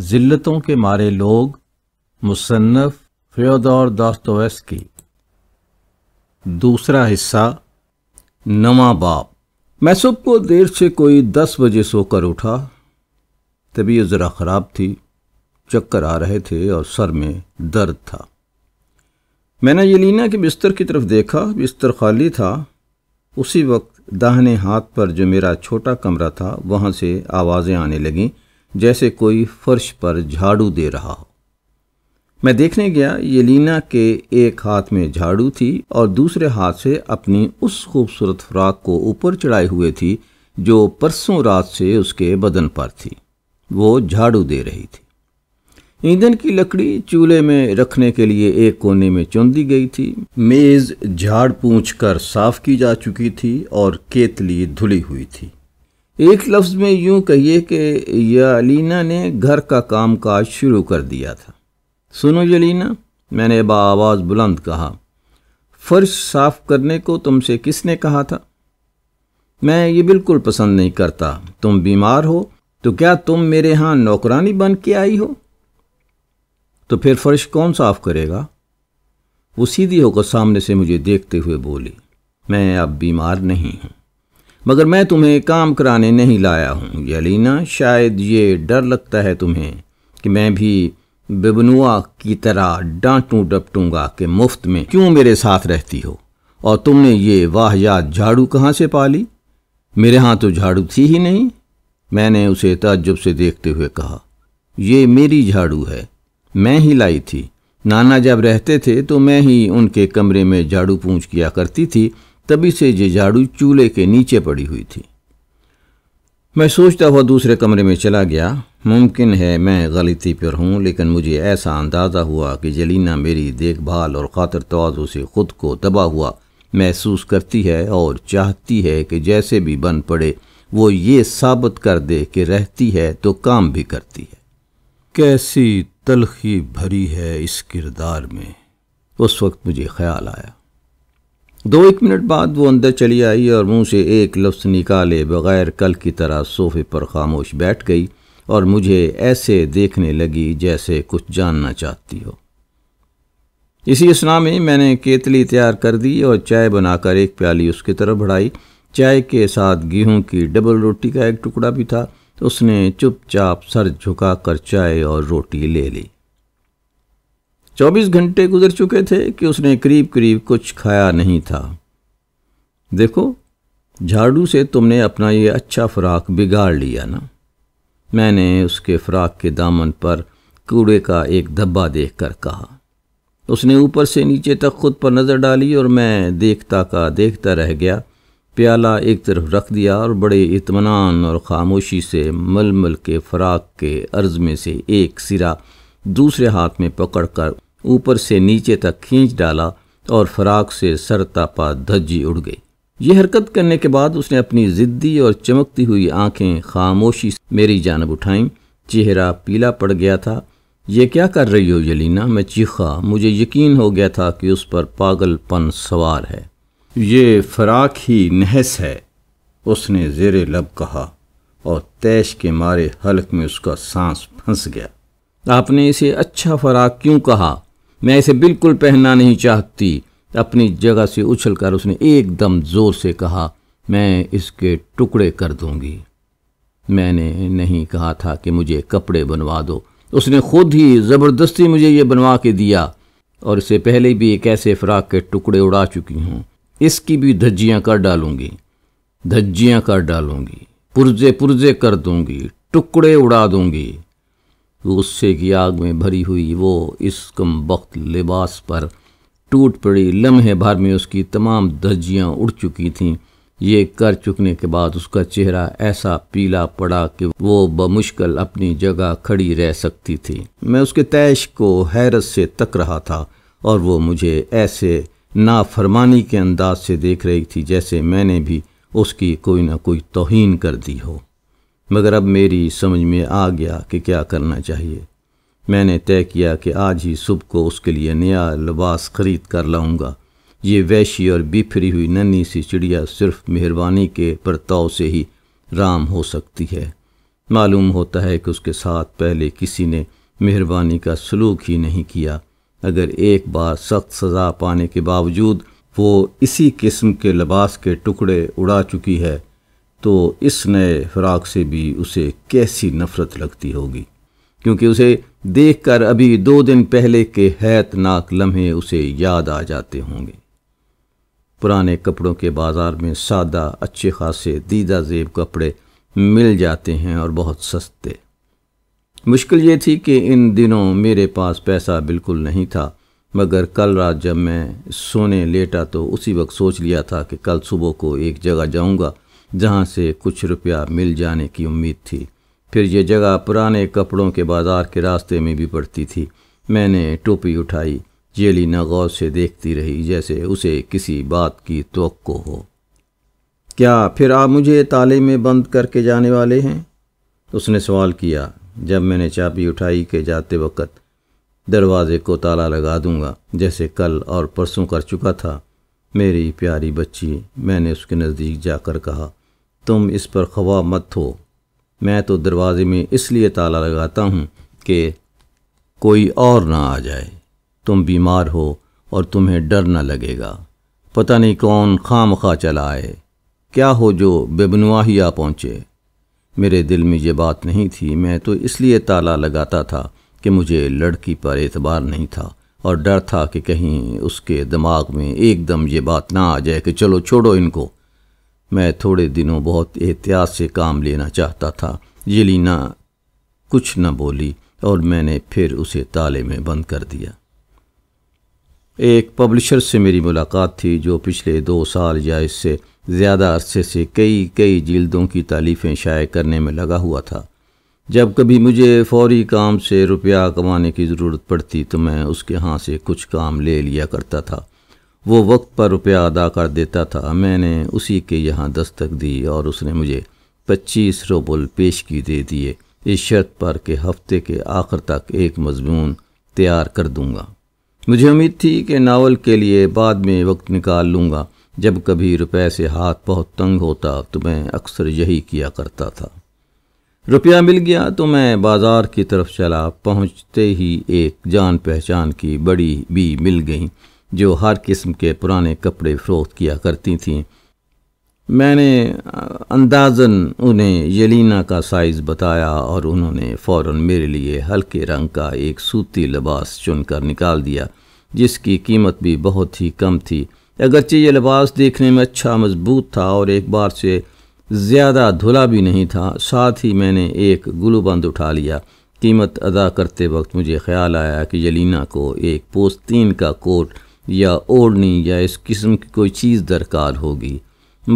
ज़िल्लतों के मारे लोग मुसन्फ़ फ्योदौर दास्तोवेस की दूसरा हिस्सा नवा बाप मैं सुबह को देर से कोई दस बजे सोकर उठा तबीयत ज़रा ख़राब थी चक्कर आ रहे थे और सर में दर्द था मैंने यलीना के बिस्तर की तरफ देखा बिस्तर खाली था उसी वक्त दाहने हाथ पर जो मेरा छोटा कमरा था वहाँ से आवाज़ें आने लगीं जैसे कोई फर्श पर झाड़ू दे रहा हो मैं देखने गया लीना के एक हाथ में झाड़ू थी और दूसरे हाथ से अपनी उस खूबसूरत फ्राक को ऊपर चढ़ाई हुए थी जो परसों रात से उसके बदन पर थी वो झाड़ू दे रही थी ईंधन की लकड़ी चूल्हे में रखने के लिए एक कोने में चुन दी गई थी मेज़ झाड़ पूछ कर साफ की जा चुकी थी और केतली धुली हुई थी एक लफ्ज़ में यूं कहिए कि यालीना ने घर का काम काज शुरू कर दिया था सुनो यलीना मैंने आवाज़ बुलंद कहा फर्श साफ करने को तुमसे किसने कहा था मैं ये बिल्कुल पसंद नहीं करता तुम बीमार हो तो क्या तुम मेरे यहाँ नौकरानी बन के आई हो तो फिर फर्श कौन साफ करेगा वो सीधी होकर सामने से मुझे देखते हुए बोली मैं अब बीमार नहीं हूँ मगर मैं तुम्हें काम कराने नहीं लाया हूँ यलीना शायद ये डर लगता है तुम्हें कि मैं भी बिबनुआ की तरह डांटू डपटूंगा कि मुफ्त में क्यों मेरे साथ रहती हो और तुमने ये वाहयात झाड़ू कहाँ से पाली मेरे हाथ तो झाड़ू थी ही नहीं मैंने उसे ताज्जुब से देखते हुए कहा ये मेरी झाड़ू है मैं ही लाई थी नाना जब रहते थे तो मैं ही उनके कमरे में झाड़ू पूछ किया करती थी तभी से ये झाड़ू चूल्हे के नीचे पड़ी हुई थी मैं सोचता हुआ दूसरे कमरे में चला गया मुमकिन है मैं गलती पर हूँ लेकिन मुझे ऐसा अंदाज़ा हुआ कि जलीना मेरी देखभाल और खातर तोज़ों से ख़ुद को दबा हुआ महसूस करती है और चाहती है कि जैसे भी बन पड़े वो ये साबित कर दे कि रहती है तो काम भी करती है कैसी तलखी भरी है इस किरदार में उस वक्त मुझे ख्याल आया दो एक मिनट बाद वो अंदर चली आई और मुंह से एक लफ्स निकाले बगैर कल की तरह सोफे पर खामोश बैठ गई और मुझे ऐसे देखने लगी जैसे कुछ जानना चाहती हो इसी स्ना में मैंने केतली तैयार कर दी और चाय बनाकर एक प्याली उसकी तरफ बढ़ाई चाय के साथ गेहूं की डबल रोटी का एक टुकड़ा भी था उसने चुपचाप सर झुकाकर चाय और रोटी ले ली चौबीस घंटे गुजर चुके थे कि उसने करीब करीब कुछ खाया नहीं था देखो झाड़ू से तुमने अपना ये अच्छा फ़्राक बिगाड़ लिया ना मैंने उसके फ़्राक के दामन पर कूड़े का एक धब्बा देख कर कहा उसने ऊपर से नीचे तक खुद पर नज़र डाली और मैं देखता का देखता रह गया प्याला एक तरफ रख दिया और बड़े इतमान और ख़ामोशी से मलमल के फ़्राक के अर्ज़ में से एक सिरा दूसरे हाथ में पकड़कर ऊपर से नीचे तक खींच डाला और फराक से सर तापा धज्जी उड़ गई ये हरकत करने के बाद उसने अपनी ज़िद्दी और चमकती हुई आंखें खामोशी मेरी जानब उठाईं चेहरा पीला पड़ गया था ये क्या कर रही हो यलीना मैं चीखा मुझे यकीन हो गया था कि उस पर पागलपन सवार है ये फराक ही नहस है उसने जेर लब कहा और तैश के मारे हलक में उसका सांस फंस गया आपने इसे अच्छा फराक क्यों कहा मैं इसे बिल्कुल पहनना नहीं चाहती अपनी जगह से उछलकर उसने एकदम जोर से कहा मैं इसके टुकड़े कर दूंगी मैंने नहीं कहा था कि मुझे कपड़े बनवा दो उसने खुद ही ज़बरदस्ती मुझे ये बनवा के दिया और इससे पहले भी एक ऐसे फ्राक के टुकड़े उड़ा चुकी हूँ इसकी भी धज्जियाँ कर डालूंगी धज्जियाँ कर डालूंगी पुरजे पुरजे कर दूंगी टुकड़े उड़ा दूंगी गुस्से की आग में भरी हुई वो इस कम वक्त लिबास पर टूट पड़ी लम्हे भर में उसकी तमाम धज्जियाँ उड़ चुकी थीं ये कर चुकने के बाद उसका चेहरा ऐसा पीला पड़ा कि वो बमुश्किल अपनी जगह खड़ी रह सकती थी मैं उसके तैश को हैरत से तक रहा था और वो मुझे ऐसे नाफरमानी के अंदाज से देख रही थी जैसे मैंने भी उसकी कोई ना कोई तोहन कर दी हो मगर अब मेरी समझ में आ गया कि क्या करना चाहिए मैंने तय किया कि आज ही सुबह को उसके लिए नया लिबास खरीद कर लाऊंगा ये वैशी और बिफरी हुई नन्ही सी चिड़िया सिर्फ मेहरबानी के बर्ताव से ही राम हो सकती है मालूम होता है कि उसके साथ पहले किसी ने मेहरबानी का सलूक ही नहीं किया अगर एक बार सख्त सज़ा पाने के बावजूद वो इसी किस्म के लिबास के टुकड़े उड़ा चुकी है तो इस नए फिराक से भी उसे कैसी नफरत लगती होगी क्योंकि उसे देखकर अभी दो दिन पहले के हैतनाक लम्हे उसे याद आ जाते होंगे पुराने कपड़ों के बाज़ार में सादा अच्छे खासे दीदा जेब कपड़े मिल जाते हैं और बहुत सस्ते मुश्किल ये थी कि इन दिनों मेरे पास पैसा बिल्कुल नहीं था मगर कल रात जब मैं सोने लेटा तो उसी वक्त सोच लिया था कि कल सुबह को एक जगह जाऊंगा जहाँ से कुछ रुपया मिल जाने की उम्मीद थी फिर ये जगह पुराने कपड़ों के बाज़ार के रास्ते में भी पड़ती थी मैंने टोपी उठाई जेली गौर से देखती रही जैसे उसे किसी बात की तो हो क्या फिर आप मुझे ताले में बंद करके जाने वाले हैं उसने सवाल किया जब मैंने चाबी उठाई के जाते वक़्त दरवाज़े को ताला लगा दूंगा जैसे कल और परसों कर चुका था मेरी प्यारी बच्ची मैंने उसके नज़दीक जाकर कहा तुम इस पर खवा मत हो मैं तो दरवाज़े में इसलिए ताला लगाता हूँ कि कोई और ना आ जाए तुम बीमार हो और तुम्हें डर ना लगेगा पता नहीं कौन खाम खा चला आए क्या हो जो बेबनवाहिया आ पहुँचे मेरे दिल में ये बात नहीं थी मैं तो इसलिए ताला लगाता था कि मुझे लड़की पर एतबार नहीं था और डर था कि कहीं उसके दिमाग में एकदम ये बात ना आ जाए कि चलो छोड़ो इनको मैं थोड़े दिनों बहुत एहतियात से काम लेना चाहता था जेलिना कुछ न बोली और मैंने फिर उसे ताले में बंद कर दिया एक पब्लिशर से मेरी मुलाकात थी जो पिछले दो साल या इससे ज़्यादा अरसे से कई कई जल्दों की तालीफ़ें शाये करने में लगा हुआ था जब कभी मुझे फौरी काम से रुपया कमाने की ज़रूरत पड़ती तो मैं उसके यहाँ से कुछ काम ले लिया करता था वो वक्त पर रुपया अदा कर देता था मैंने उसी के यहाँ दस्तक दी और उसने मुझे पच्चीस रुबल पेशगी दे दिए इस शर्त पर कि हफ्ते के आखिर तक एक मजमून तैयार कर दूंगा मुझे उम्मीद थी कि नावल के लिए बाद में वक्त निकाल लूँगा जब कभी रुपए से हाथ बहुत तंग होता तो मैं अक्सर यही किया करता था रुपया मिल गया तो मैं बाज़ार की तरफ चला पहुँचते ही एक जान पहचान की बड़ी भी मिल गई जो हर किस्म के पुराने कपड़े फ़रोख्त किया करती थीं मैंने अंदाजन उन्हें यलीना का साइज़ बताया और उन्होंने फ़ौर मेरे लिए हल्के रंग का एक सूती लिबास चुनकर निकाल दिया जिसकी कीमत भी बहुत ही कम थी अगरचे ये लिबास देखने में अच्छा मजबूत था और एक बार से ज़्यादा धुला भी नहीं था साथ ही मैंने एक गुलूबंद उठा लिया कीमत अदा करते वक्त मुझे ख्याल आया कि यलीना को एक पोस्तीन का कोट या ओढ़नी या इस किस्म की कोई चीज़ दरकार होगी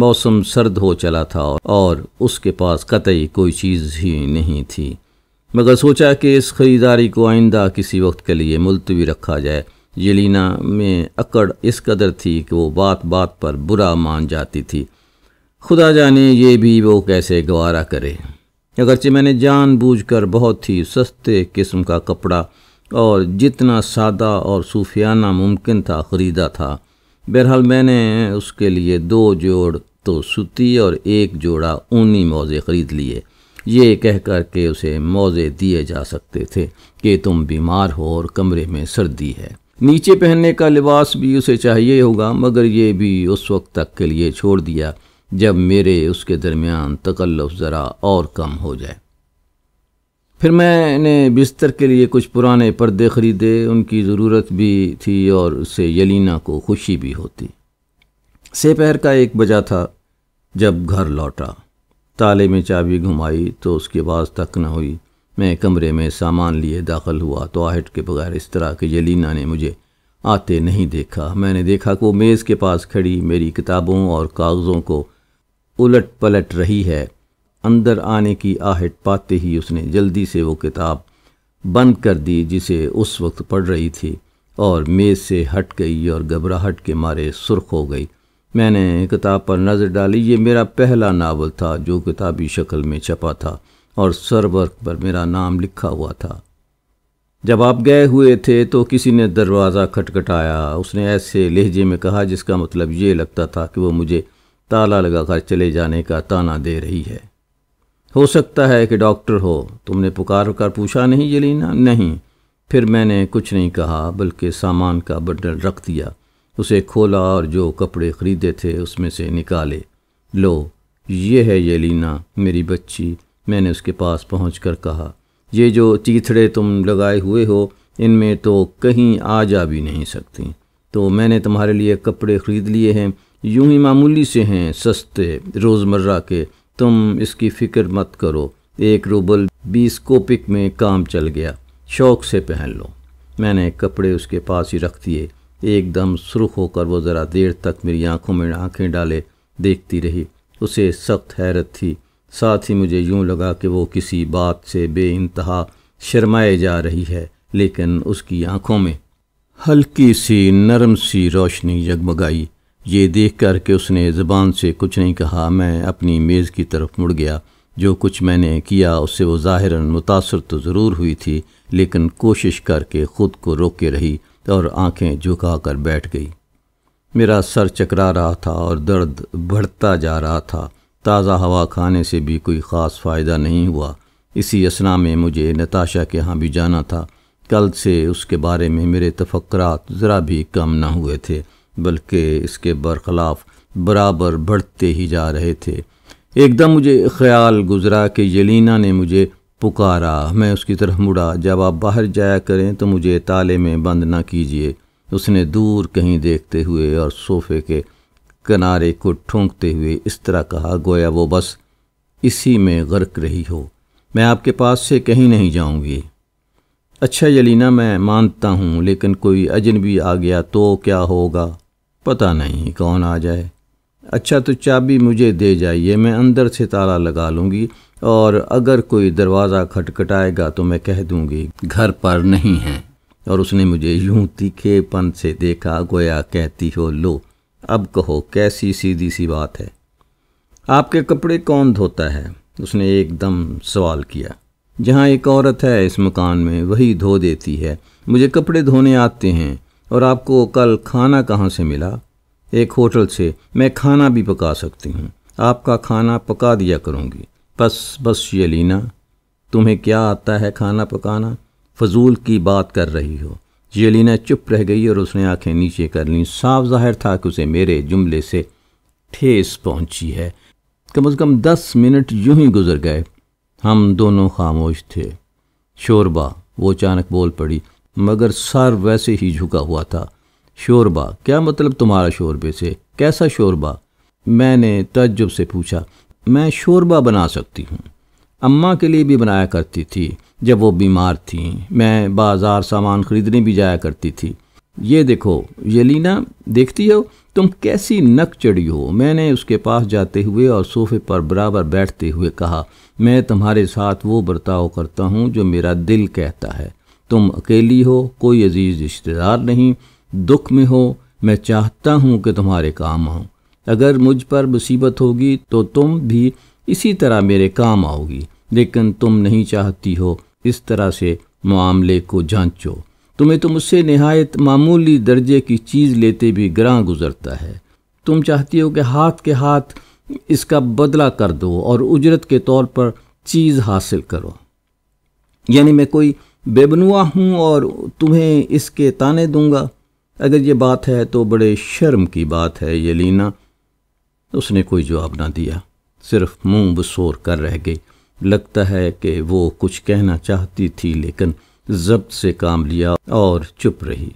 मौसम सर्द हो चला था और उसके पास कतई कोई चीज़ ही नहीं थी मगर सोचा कि इस ख़रीदारी को आइंदा किसी वक्त के लिए मुलतवी रखा जाए यलीना में अकड़ इस कदर थी कि वो बात बात पर बुरा मान जाती थी खुदा जाने ये भी वो कैसे गवारा करे अगरचे मैंने जानबूझकर बहुत ही सस्ते किस्म का कपड़ा और जितना सादा और सूफियाना मुमकिन था ख़रीदा था बहरहाल मैंने उसके लिए दो जोड़ तो सूती और एक जोड़ा ऊनी मोज़े ख़रीद लिए ये कह कर के उसे मोज़े दिए जा सकते थे कि तुम बीमार हो और कमरे में सर्दी है नीचे पहनने का लिबास भी उसे चाहिए होगा मगर ये भी उस वक्त तक के लिए छोड़ दिया जब मेरे उसके दरमियान तकल्लफ ज़रा और कम हो जाए फिर मैंने बिस्तर के लिए कुछ पुराने पर्दे ख़रीदे उनकी ज़रूरत भी थी और उससे यलीना को खुशी भी होती सेपहर का एक बजा था जब घर लौटा ताले में चाबी घुमाई तो उसके आवाज़ तक न हुई मैं कमरे में सामान लिए दाखिल हुआ तो आहट के बगैर इस तरह के यलीना ने मुझे आते नहीं देखा मैंने देखा कि वो मेज़ के पास खड़ी मेरी किताबों और कागज़ों को उलट पलट रही है अंदर आने की आहट पाते ही उसने जल्दी से वो किताब बंद कर दी जिसे उस वक्त पढ़ रही थी और मेज़ से हट गई और घबराहट के मारे सुर्ख हो गई मैंने किताब पर नज़र डाली ये मेरा पहला नावल था जो किताबी शक्ल में छपा था और सरवर्क पर मेरा नाम लिखा हुआ था जब आप गए हुए थे तो किसी ने दरवाज़ा खटखटाया उसने ऐसे लहजे में कहा जिसका मतलब ये लगता था कि वो मुझे ताला लगाकर चले जाने का ताना दे रही है हो सकता है कि डॉक्टर हो तुमने पुकार कर पूछा नहीं जलीना नहीं फिर मैंने कुछ नहीं कहा बल्कि सामान का बंडल रख दिया उसे खोला और जो कपड़े खरीदे थे उसमें से निकाले लो ये है येलीना मेरी बच्ची मैंने उसके पास पहुँच कर कहा ये जो चीथड़े तुम लगाए हुए हो इनमें तो कहीं आ जा भी नहीं सकती तो मैंने तुम्हारे लिए कपड़े ख़रीद लिए हैं यूं ही मामूली से हैं सस्ते रोज़मर्रा के तुम इसकी फिक्र मत करो एक रूबल बीस कोपिक में काम चल गया शौक से पहन लो मैंने कपड़े उसके पास ही रख दिए एकदम सुरख होकर वो ज़रा देर तक मेरी आंखों में आंखें डाले देखती रही उसे सख्त हैरत थी साथ ही मुझे यूं लगा कि वो किसी बात से बे इंतहा शर्माए जा रही है लेकिन उसकी आंखों में हल्की सी नरम सी रोशनी जगमगाई ये देख कर के उसने ज़बान से कुछ नहीं कहा मैं अपनी मेज़ की तरफ मुड़ गया जो कुछ मैंने किया उससे वो ज़ाहिर मुतासर तो ज़रूर हुई थी लेकिन कोशिश करके ख़ुद को रोके रही और आंखें झुका कर बैठ गई मेरा सर चकरा रहा था और दर्द बढ़ता जा रहा था ताज़ा हवा खाने से भी कोई ख़ास फ़ायदा नहीं हुआ इसी असना में मुझे नताशा के यहाँ भी जाना था कल से उसके बारे में मेरे तफक्रात ज़रा भी कम ना हुए थे बल्कि इसके बरखिलाफ बराबर बढ़ते ही जा रहे थे एकदम मुझे ख्याल गुजरा कि यलीना ने मुझे पुकारा मैं उसकी तरफ मुड़ा जब आप बाहर जाया करें तो मुझे ताले में बंद ना कीजिए उसने दूर कहीं देखते हुए और सोफे के किनारे को ठोंकते हुए इस तरह कहा गोया वो बस इसी में गर्क रही हो मैं आपके पास से कहीं नहीं जाऊंगी अच्छा यलीना मैं मानता हूँ लेकिन कोई अजनबी आ गया तो क्या होगा पता नहीं कौन आ जाए अच्छा तो चाबी मुझे दे जाइए मैं अंदर से ताला लगा लूँगी और अगर कोई दरवाज़ा खटखटाएगा तो मैं कह दूँगी घर पर नहीं है और उसने मुझे यूं तीखेपन से देखा गोया कहती हो लो अब कहो कैसी सीधी सी बात है आपके कपड़े कौन धोता है उसने एकदम सवाल किया जहाँ एक औरत है इस मकान में वही धो देती है मुझे कपड़े धोने आते हैं और आपको कल खाना कहाँ से मिला एक होटल से मैं खाना भी पका सकती हूँ आपका खाना पका दिया करूँगी बस बस ये लीना तुम्हें क्या आता है खाना पकाना फजूल की बात कर रही हो जेलिना चुप रह गई और उसने आंखें नीचे कर लीं साफ जाहिर था कि उसे मेरे जुमले से ठेस पहुंची है कम अज़ कम दस मिनट यूं ही गुजर गए हम दोनों खामोश थे शोरबा वो अचानक बोल पड़ी मगर सर वैसे ही झुका हुआ था शोरबा क्या मतलब तुम्हारा शोरबे से कैसा शोरबा मैंने तजुब से पूछा मैं शोरबा बना सकती हूँ अम्मा के लिए भी बनाया करती थी जब वो बीमार थी मैं बाज़ार सामान ख़रीदने भी जाया करती थी ये देखो यलीना देखती हो तुम कैसी नक चढ़ी हो मैंने उसके पास जाते हुए और सोफे पर बराबर बैठते हुए कहा मैं तुम्हारे साथ वो बर्ताव करता हूँ जो मेरा दिल कहता है तुम अकेली हो कोई अजीज़ रिश्तेदार नहीं दुख में हो मैं चाहता हूँ कि तुम्हारे काम आऊँ अगर मुझ पर मुसीबत होगी तो तुम भी इसी तरह मेरे काम आओगी लेकिन तुम नहीं चाहती हो इस तरह से मामले को जांचो तुम्हें तो मुझसे नहायत मामूली दर्जे की चीज़ लेते भी ग्रां गुजरता है तुम चाहती हो कि हाथ के हाथ इसका बदला कर दो और उजरत के तौर पर चीज़ हासिल करो यानी मैं कोई बेबनुआ हूँ और तुम्हें इसके ताने दूंगा अगर ये बात है तो बड़े शर्म की बात है ये लीना उसने कोई जवाब ना दिया सिर्फ मुंह बसोर कर रह गई लगता है कि वो कुछ कहना चाहती थी लेकिन जब्त से काम लिया और चुप रही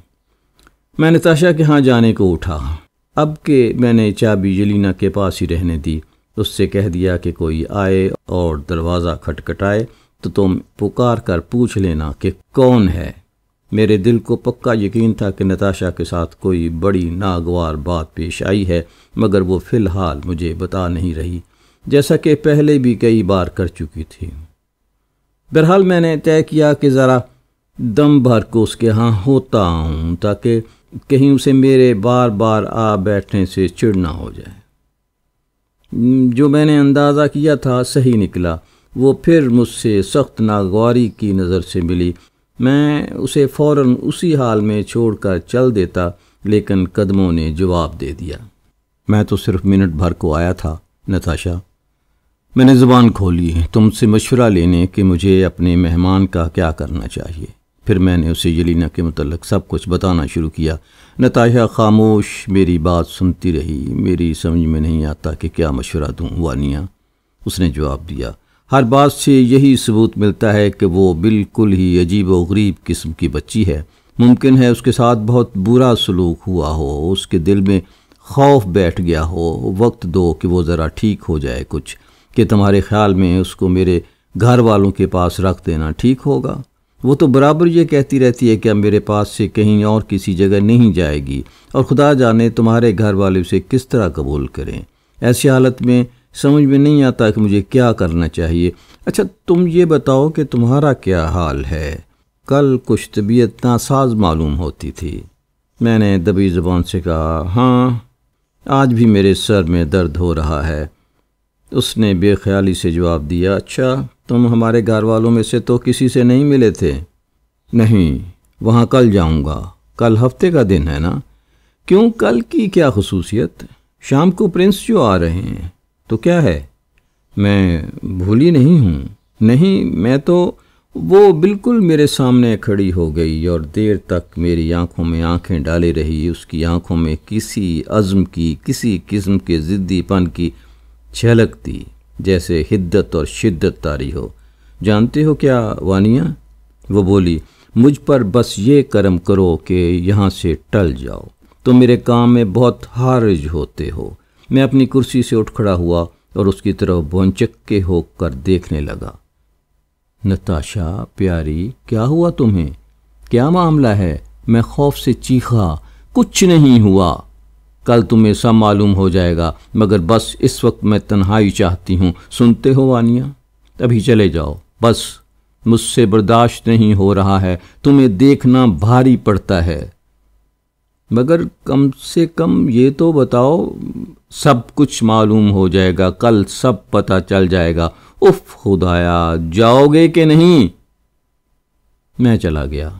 मैं नताशा के यहाँ जाने को उठा अब के मैंने चाबी यलीना के पास ही रहने दी उससे कह दिया कि कोई आए और दरवाज़ा खटखटाए तो तुम पुकार कर पूछ लेना कि कौन है मेरे दिल को पक्का यकीन था कि नताशा के साथ कोई बड़ी नागवार बात पेश आई है मगर वो फ़िलहाल मुझे बता नहीं रही जैसा कि पहले भी कई बार कर चुकी थी बहरहाल मैंने तय किया कि ज़रा दम भर को उसके यहाँ होता हूँ ताकि कहीं उसे मेरे बार बार आ बैठने से चिड़ ना हो जाए जो मैंने अंदाज़ा किया था सही निकला वो फिर मुझसे सख्त नागवारी की नज़र से मिली मैं उसे फ़ौर उसी हाल में छोड़ कर चल देता लेकिन कदमों ने जवाब दे दिया मैं तो सिर्फ मिनट भर को आया था नताशा मैंने ज़ुबान खोली तुम से मशवरा लेने कि मुझे अपने मेहमान का क्या करना चाहिए फिर मैंने उसे यलीना के मतलब सब कुछ बताना शुरू किया नताशा खामोश मेरी बात सुनती रही मेरी समझ में नहीं आता कि क्या मशवरा दूँ वानिया उसने जवाब दिया हर बात से यही सबूत मिलता है कि वो बिल्कुल ही अजीब व गरीब किस्म की बच्ची है मुमकिन है उसके साथ बहुत बुरा सलूक हुआ हो उसके दिल में खौफ बैठ गया हो वक्त दो कि वो ज़रा ठीक हो जाए कुछ कि तुम्हारे ख्याल में उसको मेरे घर वालों के पास रख देना ठीक होगा वो तो बराबर ये कहती रहती है कि अब मेरे पास से कहीं और किसी जगह नहीं जाएगी और खुदा जाने तुम्हारे घर वाले उसे किस तरह कबूल करें ऐसी हालत में समझ में नहीं आता कि मुझे क्या करना चाहिए अच्छा तुम ये बताओ कि तुम्हारा क्या हाल है कल कुछ तबीयत नासाज मालूम होती थी मैंने दबी ज़बान से कहा हाँ आज भी मेरे सर में दर्द हो रहा है उसने बेख्याली से जवाब दिया अच्छा तुम हमारे घर वालों में से तो किसी से नहीं मिले थे नहीं वहाँ कल जाऊँगा कल हफ्ते का दिन है ना क्यों कल की क्या खसूसियत शाम को प्रिंस जो आ रहे हैं तो क्या है मैं भूली नहीं हूँ नहीं मैं तो वो बिल्कुल मेरे सामने खड़ी हो गई और देर तक मेरी आंखों में आंखें डाले रही उसकी आंखों में किसी अज़म की किसी किस्म के ज़िद्दीपन की झलक थी जैसे हिद्दत और शिद्दत तारी हो जानते हो क्या वानिया वो बोली मुझ पर बस ये कर्म करो कि यहाँ से टल जाओ तो मेरे काम में बहुत हारिज होते हो मैं अपनी कुर्सी से उठ खड़ा हुआ और उसकी तरफ बोनचक्के होकर देखने लगा नताशा प्यारी क्या हुआ तुम्हें क्या मामला है मैं खौफ से चीखा कुछ नहीं हुआ कल तुम्हें सब मालूम हो जाएगा मगर बस इस वक्त मैं तन्हाई चाहती हूँ सुनते हो वानिया अभी चले जाओ बस मुझसे बर्दाश्त नहीं हो रहा है तुम्हें देखना भारी पड़ता है मगर कम से कम ये तो बताओ सब कुछ मालूम हो जाएगा कल सब पता चल जाएगा उफ खुदाया जाओगे कि नहीं मैं चला गया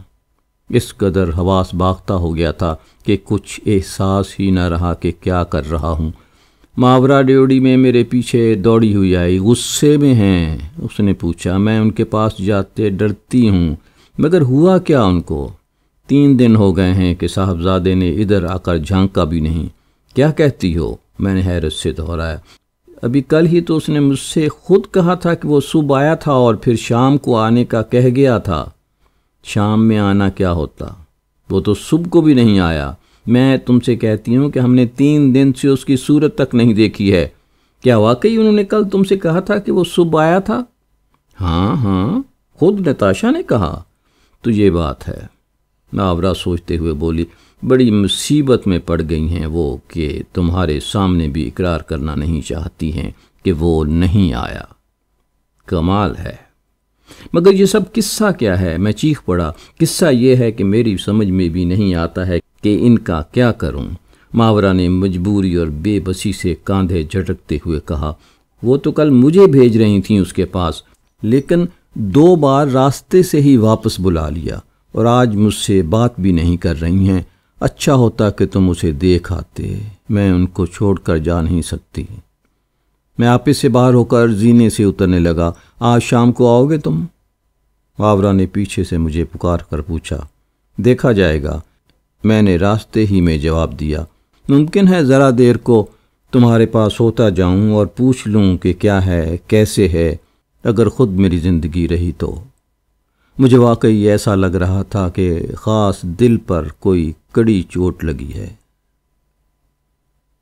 इस कदर हवास बाख्ता हो गया था कि कुछ एहसास ही ना रहा कि क्या कर रहा हूं मावरा ड्योड़ी में मेरे पीछे दौड़ी हुई आई गुस्से में हैं उसने पूछा मैं उनके पास जाते डरती हूं मगर हुआ क्या उनको तीन दिन हो गए हैं कि साहबजादे ने इधर आकर झांका भी नहीं क्या कहती हो मैंने हैरत से दोहराया अभी कल ही तो उसने मुझसे खुद कहा था कि वो सुबह आया था और फिर शाम को आने का कह गया था शाम में आना क्या होता वो तो सुबह को भी नहीं आया मैं तुमसे कहती हूँ कि हमने तीन दिन से उसकी सूरत तक नहीं देखी है क्या वाकई उन्होंने कल तुमसे कहा था कि वो सुबह आया था हाँ हाँ खुद नताशा ने कहा तो ये बात है नावरा सोचते हुए बोली बड़ी मुसीबत में पड़ गई हैं वो कि तुम्हारे सामने भी इकरार करना नहीं चाहती हैं कि वो नहीं आया कमाल है मगर ये सब किस्सा क्या है मैं चीख पड़ा किस्सा ये है कि मेरी समझ में भी नहीं आता है कि इनका क्या करूं मावरा ने मजबूरी और बेबसी से कांधे झटकते हुए कहा वो तो कल मुझे भेज रही थी उसके पास लेकिन दो बार रास्ते से ही वापस बुला लिया और आज मुझसे बात भी नहीं कर रही हैं अच्छा होता कि तुम उसे देख आते मैं उनको छोड़कर जा नहीं सकती मैं आपस से बाहर होकर जीने से उतरने लगा आज शाम को आओगे तुम वावरा ने पीछे से मुझे पुकार कर पूछा देखा जाएगा मैंने रास्ते ही में जवाब दिया मुमकिन है ज़रा देर को तुम्हारे पास होता जाऊं और पूछ लूं कि क्या है कैसे है अगर ख़ुद मेरी ज़िंदगी रही तो मुझे वाकई ऐसा लग रहा था कि ख़ास दिल पर कोई कड़ी चोट लगी है